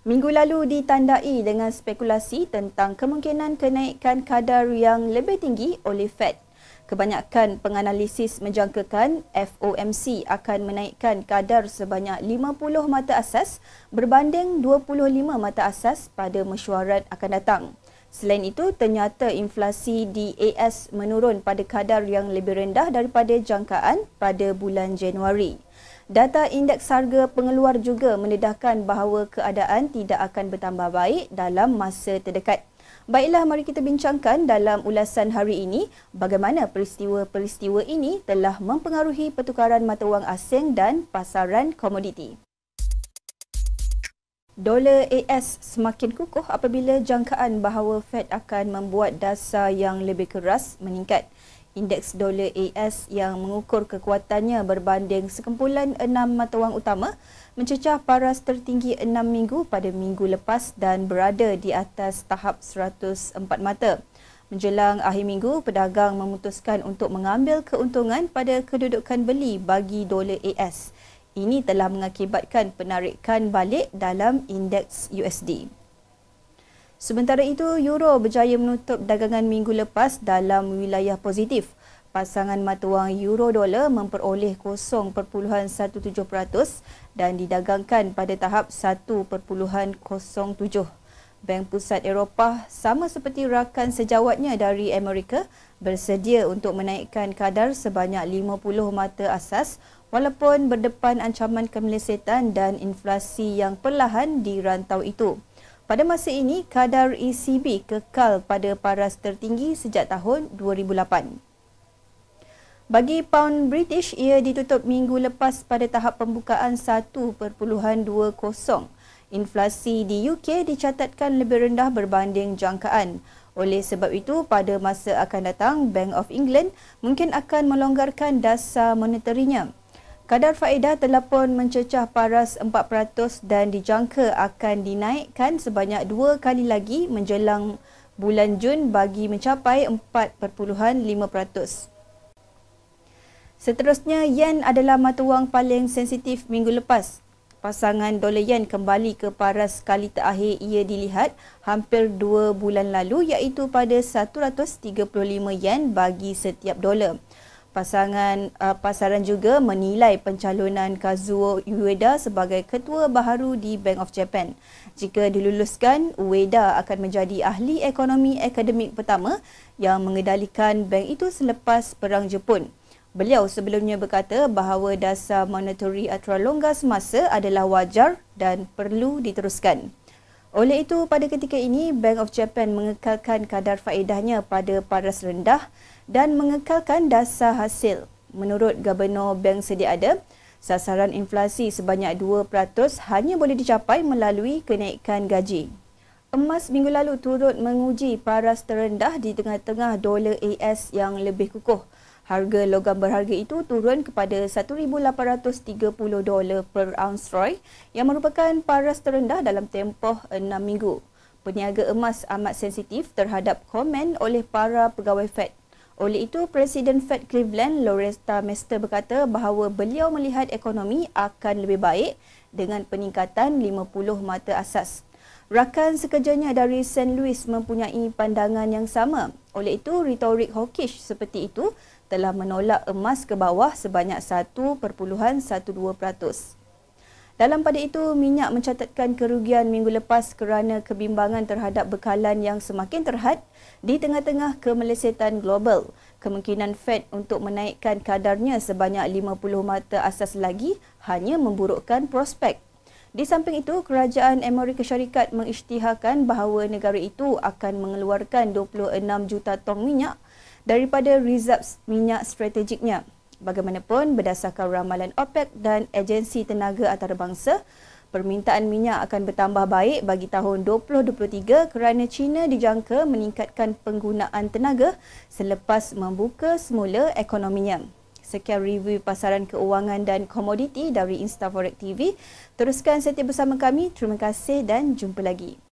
Minggu lalu ditandai dengan spekulasi tentang kemungkinan kenaikan kadar yang lebih tinggi oleh Fed. Kebanyakan penganalisis menjangkakan FOMC akan menaikkan kadar sebanyak 50 mata asas berbanding 25 mata asas pada mesyuarat akan datang. Selain itu, ternyata inflasi di AS menurun pada kadar yang lebih rendah daripada jangkaan pada bulan Januari. Data indeks harga pengeluar juga mendedahkan bahawa keadaan tidak akan bertambah baik dalam masa terdekat. Baiklah mari kita bincangkan dalam ulasan hari ini bagaimana peristiwa-peristiwa ini telah mempengaruhi pertukaran mata wang asing dan pasaran komoditi. Dolar AS semakin kukuh apabila jangkaan bahawa Fed akan membuat dasar yang lebih keras meningkat indeks dolar AS yang mengukur kekuatannya berbanding sekumpulan enam mata wang utama mencecah paras tertinggi enam minggu pada minggu lepas dan berada di atas tahap 104 mata. Menjelang akhir minggu, pedagang memutuskan untuk mengambil keuntungan pada kedudukan beli bagi dolar AS. Ini telah mengakibatkan penarikan balik dalam indeks USD. Sementara itu, euro berjaya menutup dagangan minggu lepas dalam wilayah positif. Pasangan mata wang euro dolar memperoleh 0.17% dan didagangkan pada tahap 1.07. Bank Pusat Eropah sama seperti rakan sejawatnya dari Amerika bersedia untuk menaikkan kadar sebanyak 50 mata asas walaupun berdepan ancaman kemelesetan dan inflasi yang perlahan di rantau itu. Pada masa ini, kadar ECB kekal pada paras tertinggi sejak tahun 2008. Bagi pound British, ia ditutup minggu lepas pada tahap pembukaan 1.20. Inflasi di UK dicatatkan lebih rendah berbanding jangkaan. Oleh sebab itu, pada masa akan datang, Bank of England mungkin akan melonggarkan dasar moneterinya. Kadar faedah telah pun mencecah paras 4% dan dijangka akan dinaikkan sebanyak dua kali lagi menjelang bulan Jun bagi mencapai 4.5%. Seterusnya, yen adalah mata wang paling sensitif minggu lepas. Pasangan dolar yen kembali ke paras kali terakhir ia dilihat hampir dua bulan lalu iaitu pada 135 yen bagi setiap dolar. Pasangan uh, pasaran juga menilai pencalonan Kazuo Ueda sebagai ketua baharu di Bank of Japan. Jika diluluskan, Ueda akan menjadi ahli ekonomi akademik pertama yang mengendalikan bank itu selepas Perang Jepun. Beliau sebelumnya berkata bahawa dasar monetary ultra longgar semasa adalah wajar dan perlu diteruskan. Oleh itu, pada ketika ini, Bank of Japan mengekalkan kadar faedahnya pada paras rendah dan mengekalkan dasar hasil. Menurut Gubernur Bank sedia ada, sasaran inflasi sebanyak 2% hanya boleh dicapai melalui kenaikan gaji. Emas minggu lalu turut menguji paras terendah di tengah-tengah dolar AS yang lebih kukuh harga logam berharga itu turun kepada 1830 per ounce Troy yang merupakan paras terendah dalam tempoh 6 minggu. Peniaga emas amat sensitif terhadap komen oleh para pegawai Fed. Oleh itu, Presiden Fed Cleveland, Loretta Mester berkata bahawa beliau melihat ekonomi akan lebih baik dengan peningkatan 50 mata asas Rakan sekerjanya dari St. Louis mempunyai pandangan yang sama. Oleh itu, retorik hawkish seperti itu telah menolak emas ke bawah sebanyak 1.12%. Dalam pada itu, minyak mencatatkan kerugian minggu lepas kerana kebimbangan terhadap bekalan yang semakin terhad di tengah-tengah kemelesetan global. Kemungkinan Fed untuk menaikkan kadarnya sebanyak 50 mata asas lagi hanya memburukkan prospek. Di samping itu, Kerajaan Amerika Syarikat mengisytiharkan bahawa negara itu akan mengeluarkan 26 juta ton minyak daripada reserves minyak strategiknya. Bagaimanapun, berdasarkan ramalan OPEC dan Agensi Tenaga Antarabangsa, permintaan minyak akan bertambah baik bagi tahun 2023 kerana China dijangka meningkatkan penggunaan tenaga selepas membuka semula ekonominya sekian review pasaran keuangan dan komoditi dari InstaForex TV. Teruskan setiap bersama kami. Terima kasih dan jumpa lagi.